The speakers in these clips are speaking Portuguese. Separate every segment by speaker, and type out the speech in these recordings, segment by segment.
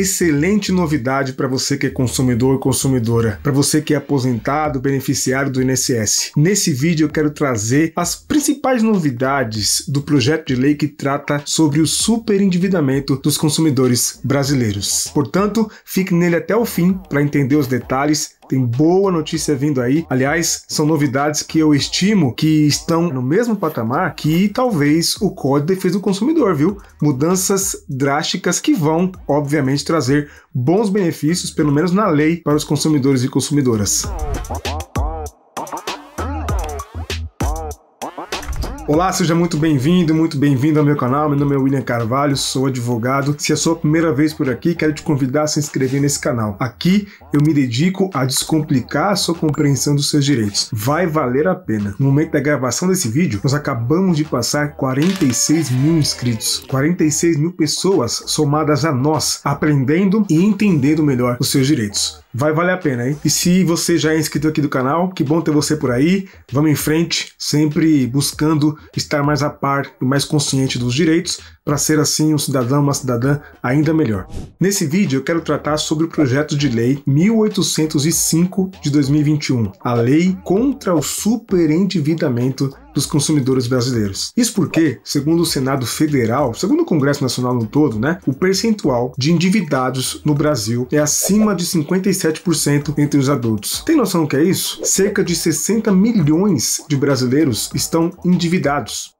Speaker 1: excelente novidade para você que é consumidor e consumidora, para você que é aposentado, beneficiário do INSS. Nesse vídeo eu quero trazer as principais novidades do projeto de lei que trata sobre o superendividamento dos consumidores brasileiros. Portanto, fique nele até o fim para entender os detalhes tem boa notícia vindo aí. Aliás, são novidades que eu estimo que estão no mesmo patamar que talvez o Código de Defesa do Consumidor, viu? Mudanças drásticas que vão, obviamente, trazer bons benefícios, pelo menos na lei, para os consumidores e consumidoras. Olá, seja muito bem-vindo, muito bem-vindo ao meu canal. Meu nome é William Carvalho, sou advogado. Se é a sua primeira vez por aqui, quero te convidar a se inscrever nesse canal. Aqui eu me dedico a descomplicar a sua compreensão dos seus direitos. Vai valer a pena. No momento da gravação desse vídeo, nós acabamos de passar 46 mil inscritos, 46 mil pessoas somadas a nós, aprendendo e entendendo melhor os seus direitos vai valer a pena, hein? E se você já é inscrito aqui do canal, que bom ter você por aí. Vamos em frente, sempre buscando estar mais a par e mais consciente dos direitos para ser assim um cidadão, uma cidadã ainda melhor. Nesse vídeo eu quero tratar sobre o projeto de lei 1805 de 2021, a lei contra o superendividamento dos consumidores brasileiros. Isso porque, segundo o Senado Federal, segundo o Congresso Nacional no todo, né, o percentual de endividados no Brasil é acima de 57% entre os adultos. Tem noção do que é isso? Cerca de 60 milhões de brasileiros estão endividados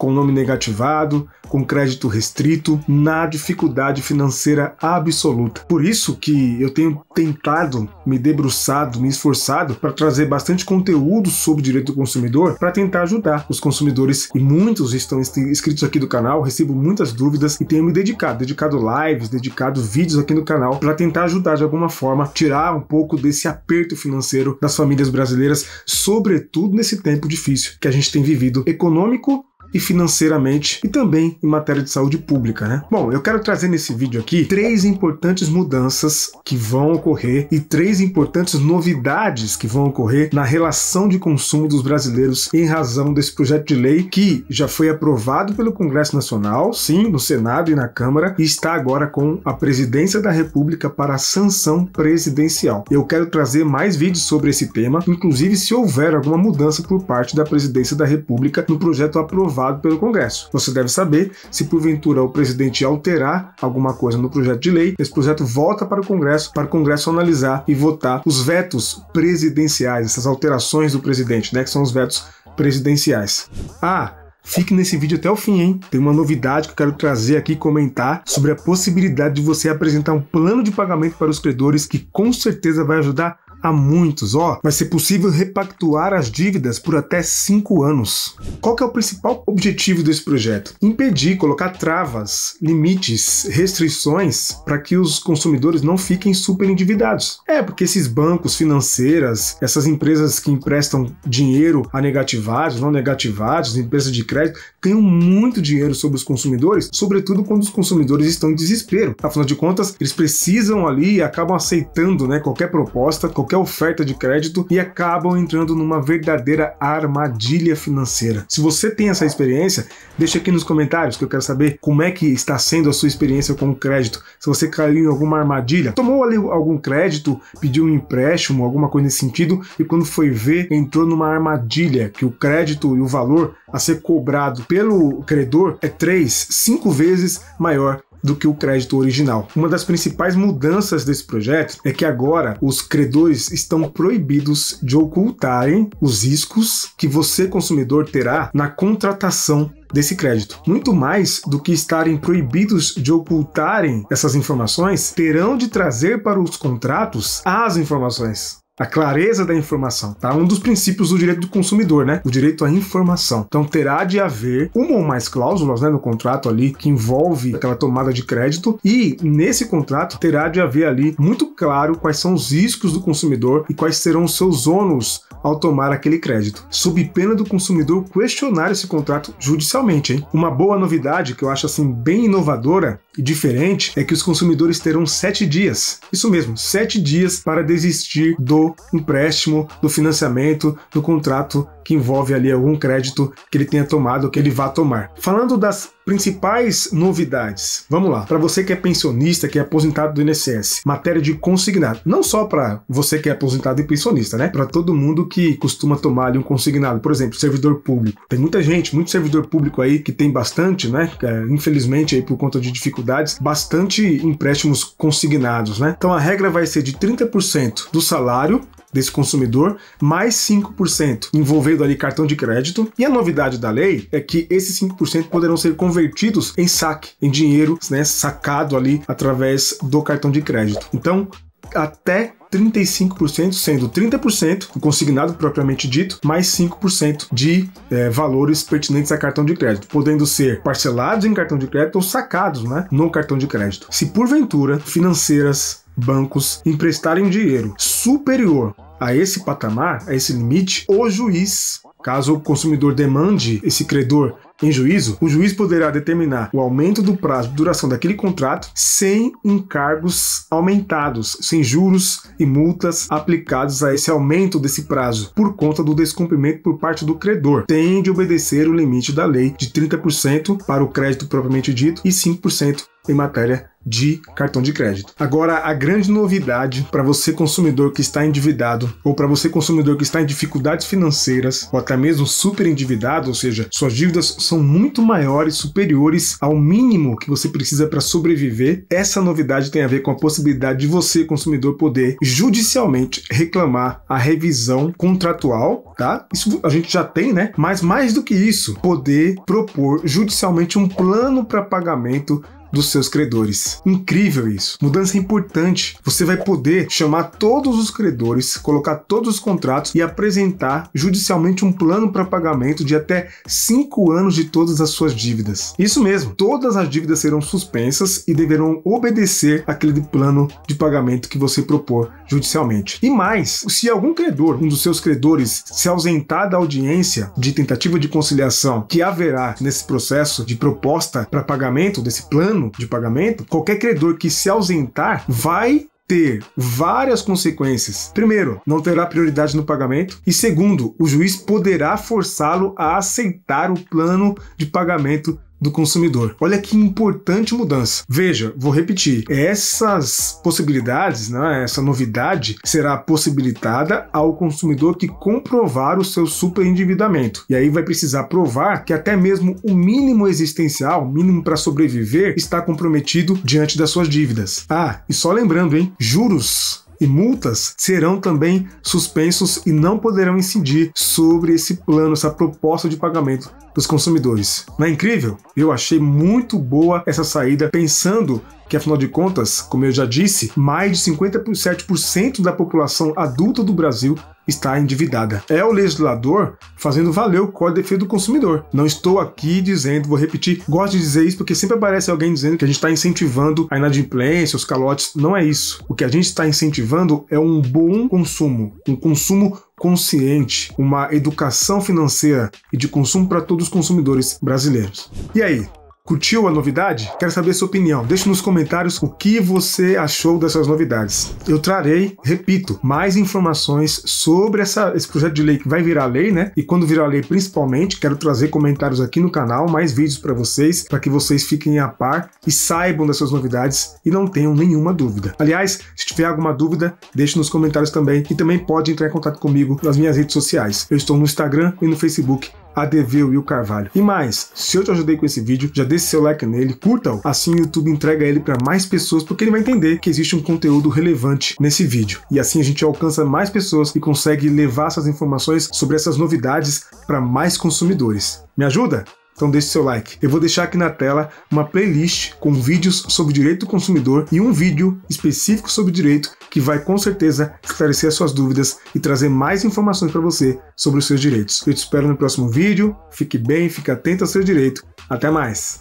Speaker 1: com nome negativado, com crédito restrito, na dificuldade financeira absoluta. Por isso que eu tenho tentado, me debruçado, me esforçado para trazer bastante conteúdo sobre direito do consumidor para tentar ajudar os consumidores e muitos estão inscritos aqui do canal, recebo muitas dúvidas e tenho me dedicado, dedicado lives, dedicado vídeos aqui no canal para tentar ajudar de alguma forma, tirar um pouco desse aperto financeiro das famílias brasileiras, sobretudo nesse tempo difícil que a gente tem vivido econômico e financeiramente e também em matéria de saúde pública, né? Bom, eu quero trazer nesse vídeo aqui três importantes mudanças que vão ocorrer e três importantes novidades que vão ocorrer na relação de consumo dos brasileiros em razão desse projeto de lei que já foi aprovado pelo Congresso Nacional, sim, no Senado e na Câmara e está agora com a Presidência da República para sanção presidencial. Eu quero trazer mais vídeos sobre esse tema, inclusive se houver alguma mudança por parte da Presidência da República no projeto aprovado aprovado pelo Congresso. Você deve saber se porventura o presidente alterar alguma coisa no projeto de lei, esse projeto volta para o Congresso para o Congresso analisar e votar os vetos presidenciais, essas alterações do presidente, né, que são os vetos presidenciais. Ah, Fique nesse vídeo até o fim, hein? Tem uma novidade que eu quero trazer aqui e comentar sobre a possibilidade de você apresentar um plano de pagamento para os credores que com certeza vai ajudar a muitos, ó, vai ser possível repactuar as dívidas por até 5 anos. Qual que é o principal objetivo desse projeto? Impedir, colocar travas, limites, restrições para que os consumidores não fiquem super endividados. É, porque esses bancos, financeiras, essas empresas que emprestam dinheiro a negativados, não negativados, empresas de crédito, ganham muito dinheiro sobre os consumidores, sobretudo quando os consumidores estão em desespero. Afinal de contas, eles precisam ali e acabam aceitando né, qualquer proposta, qualquer qualquer oferta de crédito e acabam entrando numa verdadeira armadilha financeira. Se você tem essa experiência, deixa aqui nos comentários que eu quero saber como é que está sendo a sua experiência com o crédito. Se você caiu em alguma armadilha, tomou ali algum crédito, pediu um empréstimo, alguma coisa nesse sentido e quando foi ver, entrou numa armadilha que o crédito e o valor a ser cobrado pelo credor é três, cinco vezes maior do que o crédito original. Uma das principais mudanças desse projeto é que agora os credores estão proibidos de ocultarem os riscos que você, consumidor, terá na contratação desse crédito. Muito mais do que estarem proibidos de ocultarem essas informações, terão de trazer para os contratos as informações a clareza da informação, tá? Um dos princípios do direito do consumidor, né? O direito à informação. Então terá de haver uma ou mais cláusulas, né, no contrato ali que envolve aquela tomada de crédito e nesse contrato terá de haver ali muito claro quais são os riscos do consumidor e quais serão os seus ônus ao tomar aquele crédito, sob pena do consumidor questionar esse contrato judicialmente. Hein? Uma boa novidade que eu acho assim bem inovadora e diferente é que os consumidores terão sete dias, isso mesmo, sete dias para desistir do empréstimo, do financiamento, do contrato que envolve ali algum crédito que ele tenha tomado ou que ele vá tomar. Falando das principais novidades, vamos lá. Para você que é pensionista, que é aposentado do INSS, matéria de consignado. Não só para você que é aposentado e pensionista, né? Para todo mundo que costuma tomar ali um consignado, por exemplo, servidor público. Tem muita gente, muito servidor público aí que tem bastante, né? É, infelizmente aí por conta de dificuldades, bastante empréstimos consignados, né? Então a regra vai ser de 30% do salário desse consumidor, mais 5% envolvendo ali cartão de crédito. E a novidade da lei é que esses 5% poderão ser convertidos em saque, em dinheiro né, sacado ali através do cartão de crédito. Então, até 35%, sendo 30% o consignado propriamente dito, mais 5% de é, valores pertinentes a cartão de crédito, podendo ser parcelados em cartão de crédito ou sacados né, no cartão de crédito. Se porventura financeiras bancos emprestarem dinheiro superior a esse patamar, a esse limite, o juiz, caso o consumidor demande esse credor em juízo, o juiz poderá determinar o aumento do prazo de duração daquele contrato sem encargos aumentados, sem juros e multas aplicados a esse aumento desse prazo por conta do descumprimento por parte do credor. Tem de obedecer o limite da lei de 30% para o crédito propriamente dito e 5% em matéria de cartão de crédito. Agora, a grande novidade para você consumidor que está endividado ou para você consumidor que está em dificuldades financeiras ou até mesmo super endividado, ou seja, suas dívidas são muito maiores, superiores ao mínimo que você precisa para sobreviver. Essa novidade tem a ver com a possibilidade de você, consumidor, poder judicialmente reclamar a revisão contratual, tá? Isso a gente já tem, né? Mas mais do que isso, poder propor judicialmente um plano para pagamento dos seus credores. Incrível isso. Mudança importante. Você vai poder chamar todos os credores, colocar todos os contratos e apresentar judicialmente um plano para pagamento de até 5 anos de todas as suas dívidas. Isso mesmo, todas as dívidas serão suspensas e deverão obedecer aquele plano de pagamento que você propor judicialmente. E mais, se algum credor, um dos seus credores, se ausentar da audiência de tentativa de conciliação que haverá nesse processo de proposta para pagamento desse plano, plano de pagamento, qualquer credor que se ausentar vai ter várias consequências. Primeiro, não terá prioridade no pagamento. E segundo, o juiz poderá forçá-lo a aceitar o plano de pagamento do consumidor. Olha que importante mudança. Veja, vou repetir, essas possibilidades, né, essa novidade será possibilitada ao consumidor que comprovar o seu superendividamento. E aí vai precisar provar que até mesmo o mínimo existencial, mínimo para sobreviver, está comprometido diante das suas dívidas. Ah, e só lembrando, hein, juros e multas serão também suspensos e não poderão incidir sobre esse plano, essa proposta de pagamento dos consumidores. Não é incrível? Eu achei muito boa essa saída pensando que afinal de contas, como eu já disse, mais de 57% da população adulta do Brasil está endividada. É o legislador fazendo valer o Código de Defesa do Consumidor. Não estou aqui dizendo, vou repetir, gosto de dizer isso porque sempre aparece alguém dizendo que a gente está incentivando a inadimplência, os calotes. Não é isso. O que a gente está incentivando é um bom consumo, um consumo consciente, uma educação financeira e de consumo para todos os consumidores brasileiros. E aí, Curtiu a novidade? Quero saber sua opinião. Deixe nos comentários o que você achou dessas novidades. Eu trarei, repito, mais informações sobre essa, esse projeto de lei que vai virar lei, né? E quando virar lei, principalmente, quero trazer comentários aqui no canal, mais vídeos para vocês, para que vocês fiquem a par e saibam dessas novidades e não tenham nenhuma dúvida. Aliás, se tiver alguma dúvida, deixe nos comentários também e também pode entrar em contato comigo nas minhas redes sociais. Eu estou no Instagram e no Facebook a e o Carvalho. E mais, se eu te ajudei com esse vídeo, já deixe seu like nele, curta-o, assim o YouTube entrega ele para mais pessoas, porque ele vai entender que existe um conteúdo relevante nesse vídeo. E assim a gente alcança mais pessoas e consegue levar essas informações sobre essas novidades para mais consumidores. Me ajuda? Então deixe seu like. Eu vou deixar aqui na tela uma playlist com vídeos sobre direito do consumidor e um vídeo específico sobre direito que vai com certeza esclarecer as suas dúvidas e trazer mais informações para você sobre os seus direitos. Eu te espero no próximo vídeo. Fique bem, fique atento ao seu direito. Até mais!